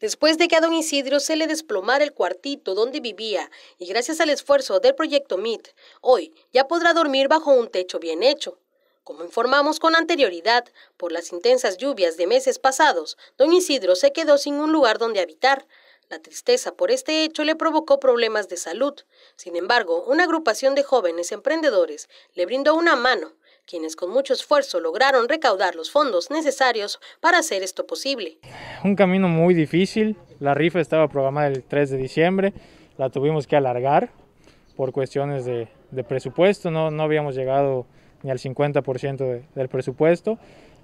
Después de que a don Isidro se le desplomara el cuartito donde vivía y gracias al esfuerzo del proyecto MIT, hoy ya podrá dormir bajo un techo bien hecho. Como informamos con anterioridad, por las intensas lluvias de meses pasados, don Isidro se quedó sin un lugar donde habitar, la tristeza por este hecho le provocó problemas de salud. Sin embargo, una agrupación de jóvenes emprendedores le brindó una mano quienes con mucho esfuerzo lograron recaudar los fondos necesarios para hacer esto posible. Un camino muy difícil, la rifa estaba programada el 3 de diciembre, la tuvimos que alargar por cuestiones de, presupuesto, no, no habíamos llegado ni al 50% del presupuesto,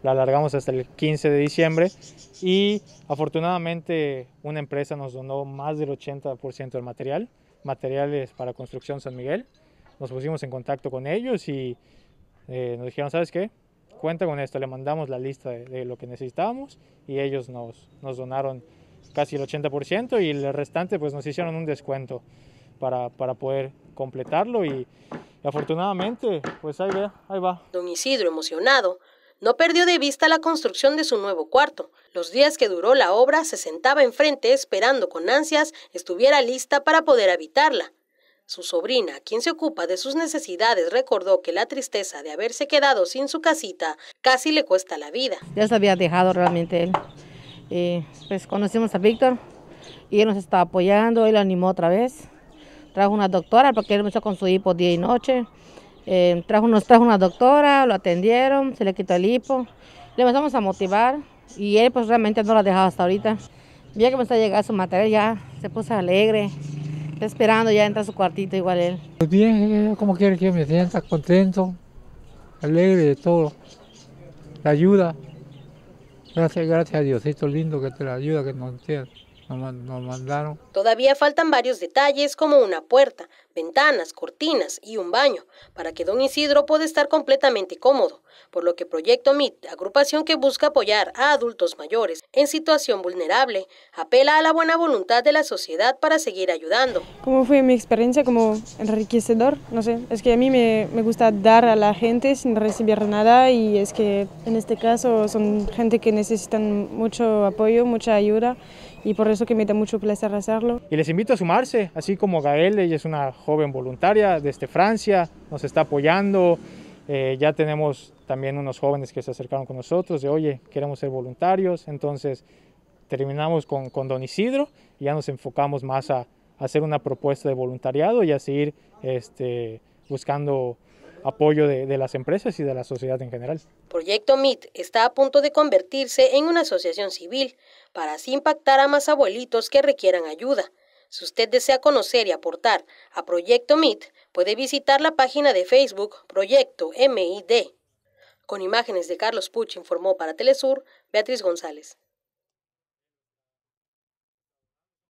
la alargamos hasta el 15 de diciembre y afortunadamente una empresa nos donó más del 80% del material, materiales para construcción San Miguel, nos pusimos en contacto con ellos y eh, nos dijeron, ¿sabes qué? Cuenta con esto, le mandamos la lista de, lo que necesitábamos y ellos nos, nos donaron casi el 80% y el restante pues nos hicieron un descuento para, poder completarlo y, afortunadamente pues ahí ahí va. Don Isidro, emocionado, no perdió de vista la construcción de su nuevo cuarto. Los días que duró la obra se sentaba enfrente esperando con ansias estuviera lista para poder habitarla. Su sobrina, quien se ocupa de sus necesidades, recordó que la tristeza de haberse quedado sin su casita casi le cuesta la vida. Ya se había dejado realmente él. pues conocimos a Víctor y él nos estaba apoyando, él lo animó otra vez. Trajo una doctora porque él empezó con su hipo día y noche. Eh, trajo, nos trajo una doctora, lo atendieron, se le quitó el hipo. Le empezamos a motivar y él pues realmente no lo ha dejado hasta ahorita. Ya que empezó a llegar su material ya se puso alegre. Está esperando, ya entra a su cuartito igual él. Pues bien, como quiere que me sienta contento, alegre de todo. La ayuda. Gracias, gracias a Diosito lindo que te la ayuda que nos tiene. Todavía faltan varios detalles como una puerta, ventanas, cortinas y un baño para que don Isidro pueda estar completamente cómodo, por lo que Proyecto MIT, agrupación que busca apoyar a adultos mayores en situación vulnerable, apela a la buena voluntad de la sociedad para seguir ayudando. ¿Cómo fue mi experiencia como enriquecedor? No sé, es que a mí me, me gusta dar a la gente sin recibir nada y es que en este caso son gente que necesitan mucho apoyo, mucha ayuda y por eso eso que me da mucho placer hacerlo. Y les invito a sumarse, así como Gael, ella es una joven voluntaria desde Francia, nos está apoyando. Eh, ya tenemos también unos jóvenes que se acercaron con nosotros de, oye, queremos ser voluntarios. Entonces terminamos con, con Don Isidro y ya nos enfocamos más a, hacer una propuesta de voluntariado y a seguir este, buscando apoyo de, las empresas y de la sociedad en general. Proyecto MIT está a punto de convertirse en una asociación civil para así impactar a más abuelitos que requieran ayuda. Si usted desea conocer y aportar a Proyecto MIT, puede visitar la página de Facebook Proyecto MID. Con imágenes de Carlos Puch informó para Telesur Beatriz González.